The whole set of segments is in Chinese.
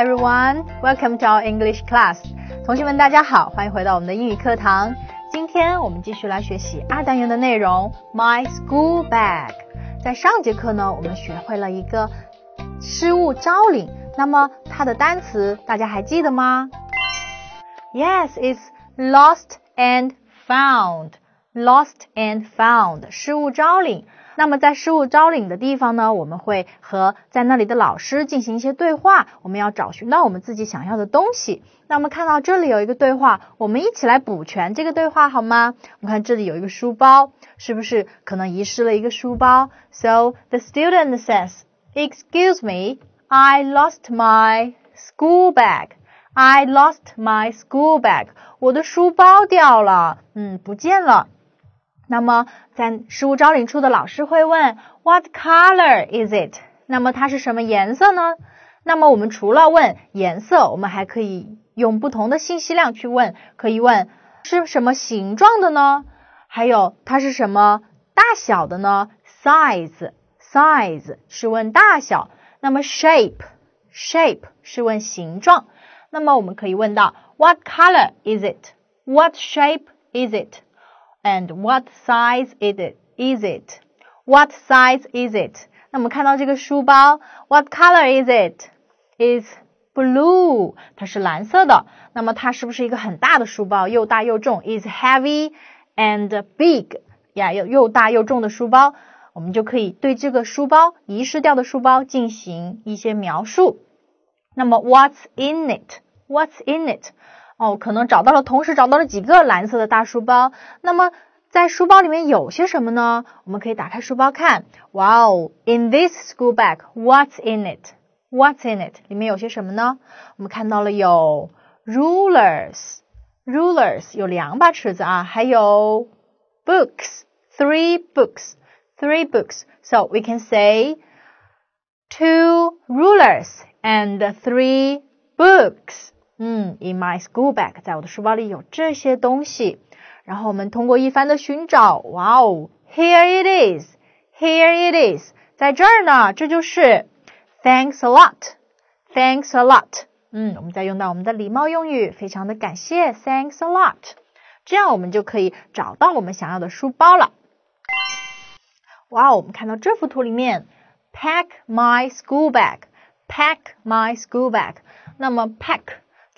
Everyone, welcome to our English class. 同学们，大家好，欢迎回到我们的英语课堂。今天我们继续来学习二单元的内容。My school bag. 在上节课呢，我们学会了一个失物招领。那么它的单词大家还记得吗？Yes, it's lost and found. Lost and found，失物招领。那么在失物招领的地方呢，我们会和在那里的老师进行一些对话。我们要找寻到我们自己想要的东西。那我们看到这里有一个对话，我们一起来补全这个对话好吗？我们看这里有一个书包，是不是可能遗失了一个书包？So the student says, "Excuse me, I lost my school bag. I lost my school bag. 我的书包掉了，嗯，不见了。那么在食物招领处的老师会问 "What color is it？"，那么它是什么颜色呢？那么我们除了问颜色，我们还可以用不同的信息量去问，可以问是什么形状的呢？还有它是什么大小的呢？Size，size 是问大小，那么 shape，shape 是问形状。那么我们可以问到 "What color is it？"，"What shape is it？" and what size is it? Is it? What size is it? 那我们看到这个书包，What color is it? Is blue，它是蓝色的。那么它是不是一个很大的书包，又大又重？Is heavy and big，呀，又又大又重的书包，我们就可以对这个书包遗失掉的书包进行一些描述。那么 What's in it? What's in it? 哦，可能找到了，同时找到了几个蓝色的大书包。那么，在书包里面有些什么呢？我们可以打开书包看。哇哦，in this schoolbag，what's in it？What's in it？里面有些什么呢？我们看到了有 rulers，rulers 有两把尺子啊，还有 books，three books，three books。So we can say two rulers and three books. 嗯，in my schoolbag，在我的书包里有这些东西。然后我们通过一番的寻找，哇哦，here it is，here it is，在这儿呢，这就是。Thanks a lot，thanks a lot。嗯，我们再用到我们的礼貌用语，非常的感谢，thanks a lot。这样我们就可以找到我们想要的书包了。哇，哦，我们看到这幅图里面，pack my schoolbag，pack my schoolbag。那么 pack。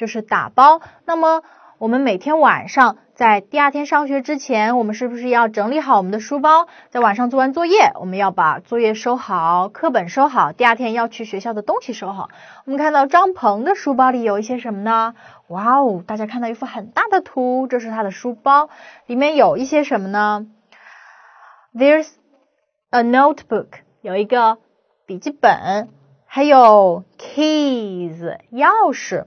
就是打包。那么，我们每天晚上在第二天上学之前，我们是不是要整理好我们的书包？在晚上做完作业，我们要把作业收好，课本收好，第二天要去学校的东西收好。我们看到张鹏的书包里有一些什么呢？哇哦，大家看到一幅很大的图，这是他的书包，里面有一些什么呢？There's a notebook，有一个笔记本，还有 keys 钥匙。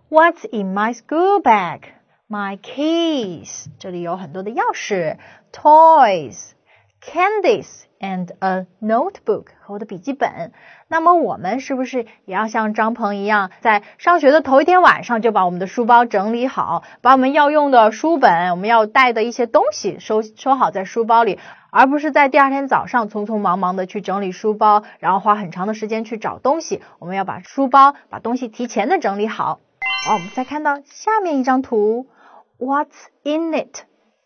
What's in my schoolbag? My keys，这里有很多的钥匙，toys，candies and a notebook 和我的笔记本。那么我们是不是也要像张鹏一样，在上学的头一天晚上就把我们的书包整理好，把我们要用的书本、我们要带的一些东西收收好在书包里，而不是在第二天早上匆匆忙忙的去整理书包，然后花很长的时间去找东西。我们要把书包把东西提前的整理好。好，我们再看到下面一张图。What's in it?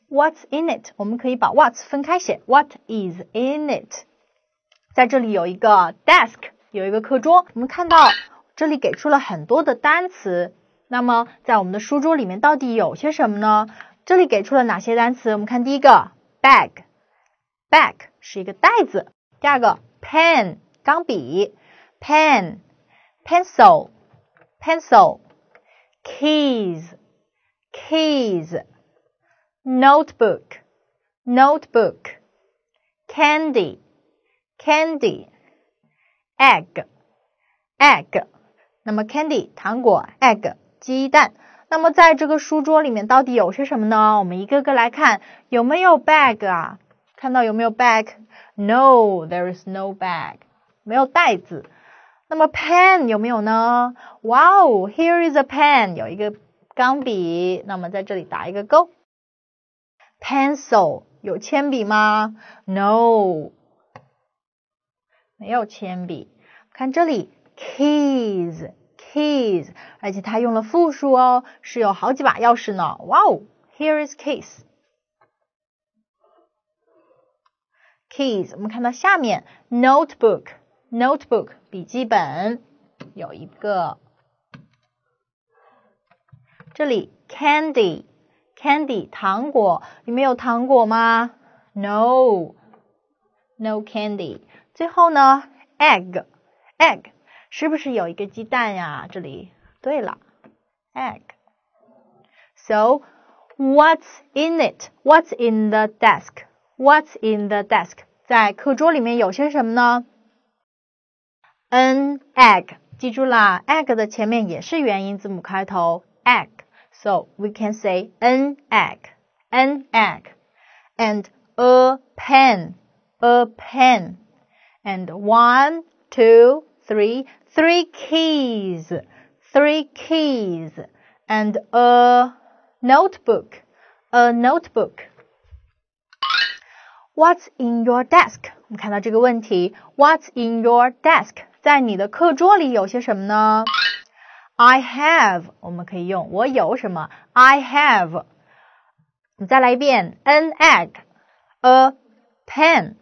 What's in it? 我们可以把 What 分开写。What is in it? 在这里有一个 desk，有一个课桌。我们看到这里给出了很多的单词。那么在我们的书桌里面到底有些什么呢？这里给出了哪些单词？我们看第一个，bag，bag 是一个袋子。第二个，pen，钢笔。pen，pencil，pencil。keys, keys, notebook, notebook, candy, candy, egg, egg。那么 candy 糖果，egg 鸡蛋。那么在这个书桌里面到底有些什么呢？我们一个个来看，有没有 bag 啊？看到有没有 bag？No，there is no bag，没有袋子。那么 pen 有没有呢？哇、wow, 哦，here is a pen，有一个钢笔。那么在这里打一个勾。Pencil 有铅笔吗？No，没有铅笔。看这里，keys。Keys，而且它用了复数哦，是有好几把钥匙呢。哇、wow, 哦，Here is keys。Keys，我们看到下面 notebook。notebook 笔记本有一个，这里 candy candy 糖果，里面有糖果吗？No，no candy。最后呢，egg egg，是不是有一个鸡蛋呀？这里对了，egg。So what's in it？What's in the desk？What's in the desk？在课桌里面有些什么呢？An egg，记住啦，egg 的前面也是元音字母开头，egg，so we can say an egg, and a pen, a pen, and one, two, three, three keys, three keys, and a notebook, a notebook. What's in your desk？我们看到这个问题，What's in your desk？在你的课桌里有些什么呢？I have，我们可以用我有什么？I have。我们再来一遍：an egg, a pen,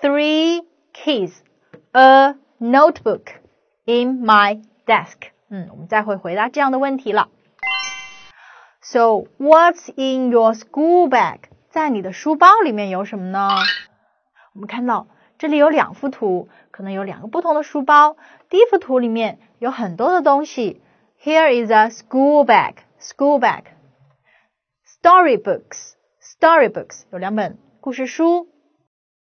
three keys, a notebook in my desk。嗯，我们再会回答这样的问题了。So what's in your school bag？在你的书包里面有什么呢？我们看到这里有两幅图，可能有两个不同的书包。第一幅图里面有很多的东西。Here is a school bag, school bag. Storybooks, storybooks 有两本故事书。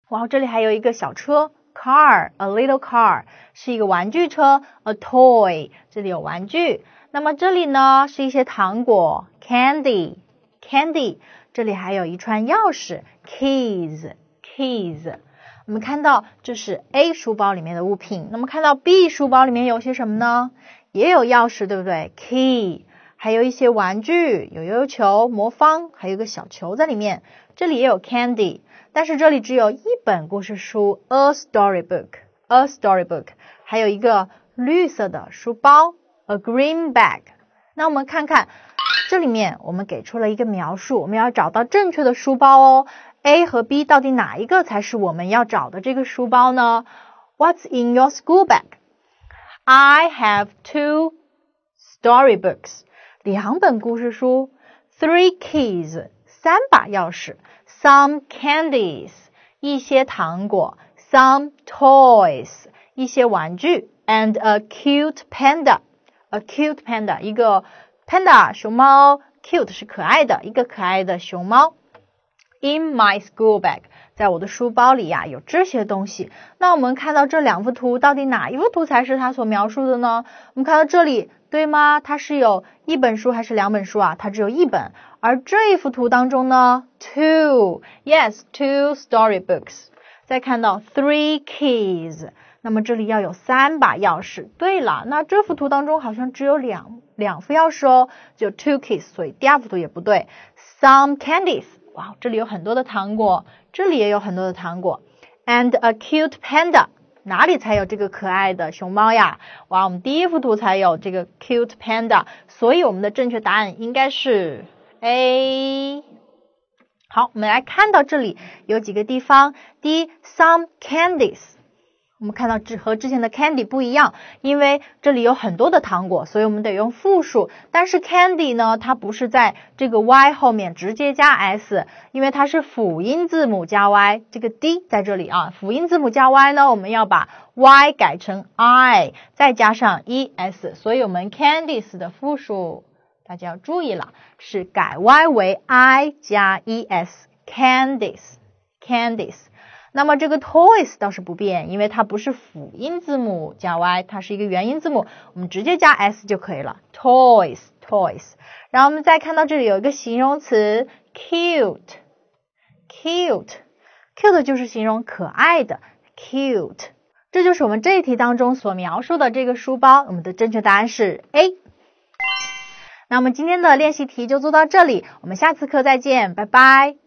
然后这里还有一个小车，car, a little car 是一个玩具车，a toy candy。这里还有一串钥匙，keys, keys。我们看到这是 A 书包里面的物品，那么看到 B 书包里面有些什么呢？也有钥匙，对不对？Key，还有一些玩具，有悠悠球、魔方，还有个小球在里面。这里也有 candy，但是这里只有一本故事书，a story book，a story book，还有一个绿色的书包，a green bag。那我们看看这里面，我们给出了一个描述，我们要找到正确的书包哦。A 和 B 到底哪一个才是我们要找的这个书包呢？What's in your school bag? I have two storybooks，两本故事书，three keys，三把钥匙，some candies，一些糖果，some toys，一些玩具，and a cute panda，a cute panda，一个 panda 熊猫，cute 是可爱的，一个可爱的熊猫。In my schoolbag，在我的书包里呀，有这些东西。那我们看到这两幅图，到底哪一幅图才是他所描述的呢？我们看到这里，对吗？它是有一本书还是两本书啊？它只有一本。而这一幅图当中呢，two，yes，two story books。再看到 three keys，那么这里要有三把钥匙。对了，那这幅图当中好像只有两两副钥匙哦，就 two keys，所以第二幅图也不对。Some candies。哇，这里有很多的糖果，这里也有很多的糖果，and a cute panda，哪里才有这个可爱的熊猫呀？哇，我们第一幅图才有这个 cute panda，所以我们的正确答案应该是 A。好，我们来看到这里有几个地方，第一，some candies。我们看到，只和之前的 candy 不一样，因为这里有很多的糖果，所以我们得用复数。但是 candy 呢，它不是在这个 y 后面直接加 s，因为它是辅音字母加 y，这个 d 在这里啊，辅音字母加 y 呢，我们要把 y 改成 i，再加上 es，所以我们 candies 的复数大家要注意了，是改 y 为 i 加 es，candies，candies。那么这个 toys 倒是不变，因为它不是辅音字母加 y，它是一个元音字母，我们直接加 s 就可以了。toys，toys。然后我们再看到这里有一个形容词 cute，cute，cute 就是形容可爱的 cute。这就是我们这一题当中所描述的这个书包，我们的正确答案是 A。那我们今天的练习题就做到这里，我们下次课再见，拜拜。